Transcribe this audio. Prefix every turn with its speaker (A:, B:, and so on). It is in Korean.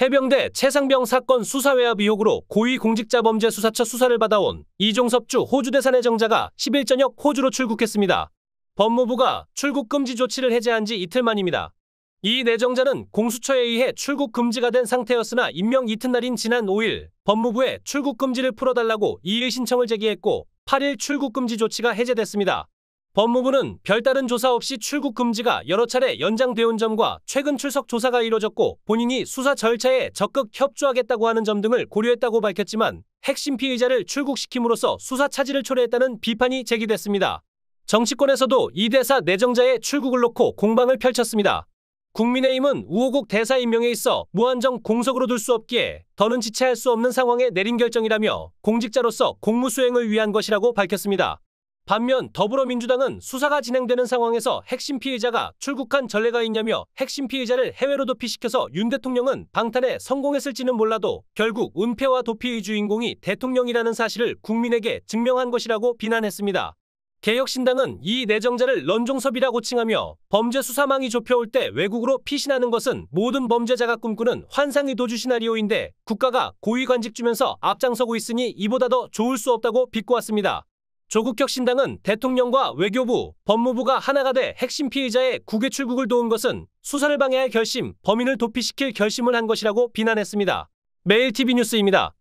A: 해병대 최상병 사건 수사 외압 의혹으로 고위공직자범죄수사처 수사를 받아온 이종섭 주 호주 대산의 정자가 10일 저녁 호주로 출국했습니다. 법무부가 출국 금지 조치를 해제한 지 이틀 만입니다. 이 내정자는 공수처에 의해 출국 금지가 된 상태였으나 임명 이튿날인 지난 5일 법무부에 출국 금지를 풀어달라고 이의 신청을 제기했고 8일 출국 금지 조치가 해제됐습니다. 법무부는 별다른 조사 없이 출국 금지가 여러 차례 연장돼온 점과 최근 출석 조사가 이뤄졌고 본인이 수사 절차에 적극 협조하겠다고 하는 점 등을 고려했다고 밝혔지만 핵심 피의자를 출국시킴으로써 수사 차질을 초래했다는 비판이 제기됐습니다. 정치권에서도 이 대사 내정자의 출국을 놓고 공방을 펼쳤습니다. 국민의힘은 우호국 대사 임명에 있어 무한정 공석으로 둘 수 없기에 더는 지체할 수 없는 상황에 내린 결정이라며 공직자로서 공무수행을 위한 것이라고 밝혔습니다. 반면 더불어민주당은 수사가 진행되는 상황에서 핵심 피해자가 출국한 전례가 있냐며 핵심 피해자를 해외로 도피시켜서 윤 대통령은 방탄에 성공했을지는 몰라도 결국 은폐와 도피의 주인공이 대통령이라는 사실을 국민에게 증명한 것이라고 비난했습니다. 개혁신당은 이 내정자를 런종섭이라고 칭하며 범죄 수사망이 좁혀올 때 외국으로 피신하는 것은 모든 범죄자가 꿈꾸는 환상의 도주 시나리오인데 국가가 고위 관직 주면서 앞장서고 있으니 이보다 더 좋을 수 없다고 비꼬았습니다. 조국 혁신당은 대통령과 외교부, 법무부가 하나가 돼 핵심 피의자의 국외 출국을 도운 것은 수사를 방해할 결심, 범인을 도피시킬 결심을 한 것이라고 비난했습니다. 매일TV 뉴스입니다.